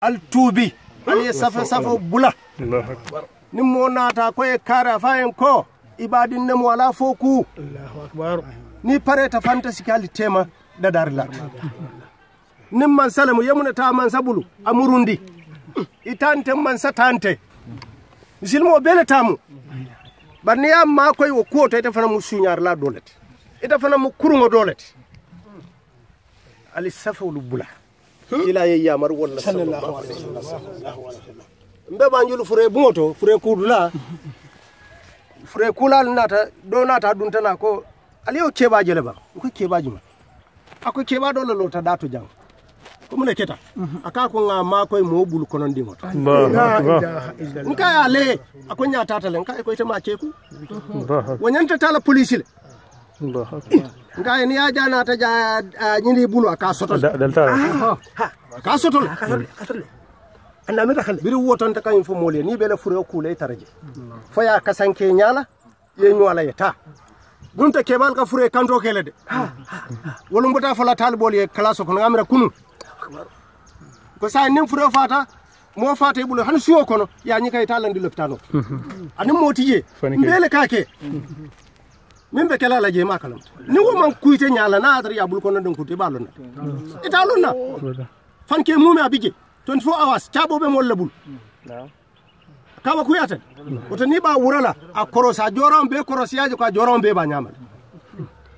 al tuubi aliye safe safo bula ni mo e koye kaara fayen ko ne mo ala foku ku ni pareta ta siki ali tema dadar lata nin mansale mo ta mansa bulu amurundi itante mansa tante misilimo beletamu bari ni ya ma koy wo ta to ta fana mu suñarla dolete ite fana mu kurungo dolet ali safewolu bula kila ye yamar walla sallallahu alaihi wasallam mbe banjulu fure bungoto fure kudula fure kulal nata do nata dun tana ko aliyo keba jele ba ko keba juma ako keba do lota dato jang ko mune keta aka ko nga ma koy mo bul konon di moto nka ale ako nya tata le nka ko ma keku wonyanta tala police le nga ni aja eh, ah, na ta ja nyini bulu ka sotol dal ta ka sotol anna meta khale biru woton ta kan fo mole ni bele fure ko le taraje fo ya kasanke nyala ye nyala yeta dun ta kebal ka fure kanto kelede de wolum bota fala talibol ye classe ko ngamira kunu ko sa nim fure fata mo fata e ɓulo han suwo kono yañi kay talandi lopitano ani motiye mbele kake mm-hmm min be kelala la je makalam ni wo man kuite nyala na adri abul kono don kuite balon italon na fan ke mumi abije 24 hours chabo be molla bul kawa kuyata oto ni ba wurala a korosa joram be korosiyaji ko joram be ba nyamal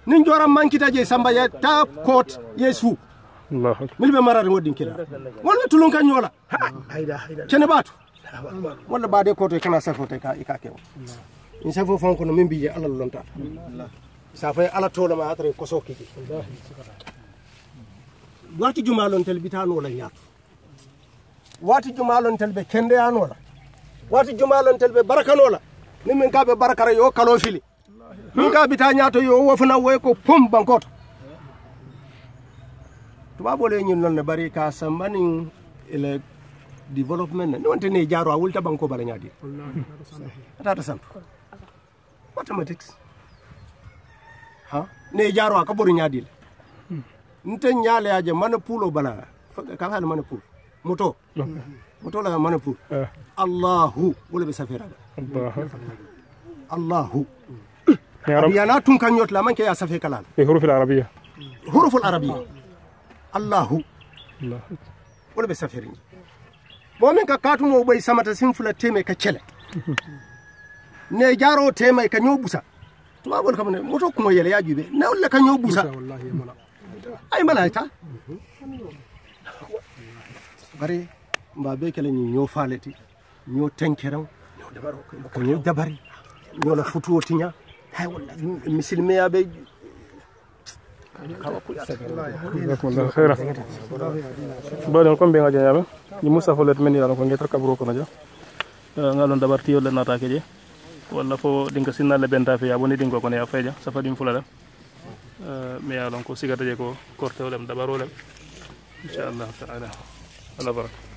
nin joram mankita je samba ya ta kot yesu mil be marade ngoddin kila wala tulun kan yola hayda hayda cene batu wala baade koto kana safo ka ikake in safo fanko no min mbiye allah lonta sa fawi ala tolama atare koso kiki wati jumalontel bitanola ñaato wati jumalontel ɓe kendeyanola wati jumalontel be barakanola ni min ka be barakara yo kalo fili min ka bita ñaato yo wofana woy ko pom bankoto tubabole ñin noon ne bari ka sambanin ele développement ne ni wontene jaaro a wulta banko bala ñaadi atata sant mathematics ha ne jaro ka bor nyaadil hmm. nte nyaale aje mana pulo bala ka hal mana pulo moto hmm. moto la mana pulo eh. allahu wala be safira allahu allahu ya na yana tun kan yot la manke ya safe kalal e eh, huruf al arabiyya huruf al arabiyya allahu allah wala be safirin mo min ka katumo bay samata sin fula teme ka cele نجارو تيمة كنيوبوسا ما أقول كمان مشوك ما يلي أجيبه نقول لك كنيوبوسا والله يا ملا أي ملا هيتا باري ما بيك لني نيو فالتي نيو تنكيرو نيو دبارو كنيو دباري نيو لفتو أتينيا هاي والله مثل ما يبي بالكم بينا جايبين، دي موسى فولت مني لانكم جيت ركبروكم أجا، نعالون دبارتي ولا ناتاكي جي. walla fo ɗin ko sinnalla benta feeya woni ɗin ko kono ya feeja safa ɗum fulata mi yalon ko sigata je ko kortewlem dabarolem inchallahu taala ala baraka